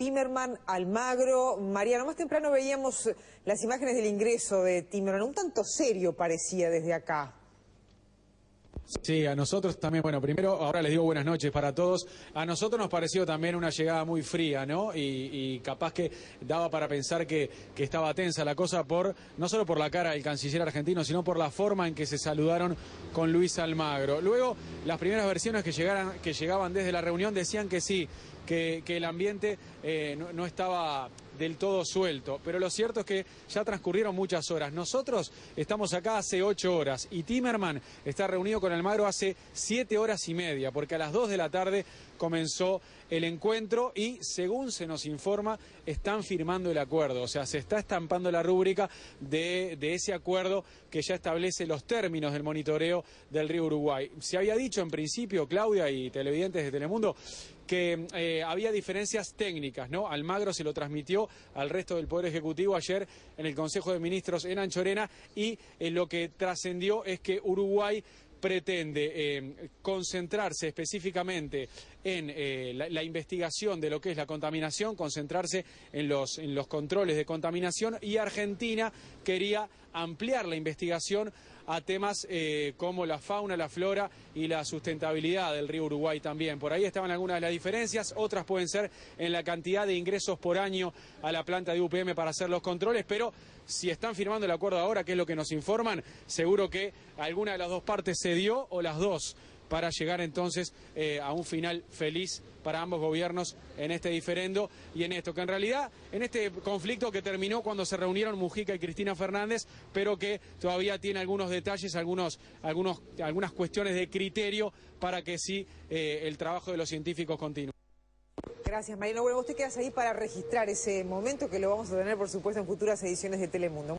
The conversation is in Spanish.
Timerman, Almagro, Mariano. Más temprano veíamos las imágenes del ingreso de Timerman, un tanto serio parecía desde acá. Sí, a nosotros también, bueno, primero, ahora les digo buenas noches para todos. A nosotros nos pareció también una llegada muy fría, ¿no? Y, capaz que daba para pensar que, estaba tensa la cosa por, no solo por la cara del canciller argentino, sino por la forma en que se saludaron con Luis Almagro. Luego, las primeras versiones que, llegaran, que llegaban desde la reunión decían que sí, que, el ambiente eh, no estaba del todo suelto. Pero lo cierto es que ya transcurrieron muchas horas. Nosotros estamos acá hace ocho horas y Timerman está reunido con Almagro hace siete horas y media, porque a las dos de la tarde comenzó el encuentro y, según se nos informa, están firmando el acuerdo. O sea, se está estampando la rúbrica de, de ese acuerdo que ya establece los términos del monitoreo del río Uruguay. Se había dicho en principio, Claudia y televidentes de Telemundo, que eh, había diferencias técnicas, ¿no? Almagro se lo transmitió al resto del Poder Ejecutivo ayer en el Consejo de Ministros en Anchorena y eh, lo que trascendió es que Uruguay pretende eh, concentrarse específicamente en la, investigación de lo que es la contaminación, concentrarse en los, en los controles de contaminación y Argentina quería ampliar la investigación a temas eh, como la fauna, la flora y la sustentabilidad del río Uruguay también. Por ahí estaban algunas de las diferencias, otras pueden ser en la cantidad de ingresos por año a la planta de UPM para hacer los controles, pero si están firmando el acuerdo ahora, que es lo que nos informan, seguro que alguna de las dos partes se dio o las dos para llegar entonces eh, a un final feliz para ambos gobiernos en este diferendo y en esto, que en realidad en este conflicto que terminó cuando se reunieron Mujica y Cristina Fernández, pero que todavía tiene algunos detalles, algunos, algunos, algunas cuestiones de criterio para que sí eh, el trabajo de los científicos continúe. Gracias, Marino. Bueno, usted quedas ahí para registrar ese momento que lo vamos a tener, por supuesto, en futuras ediciones de Telemundo.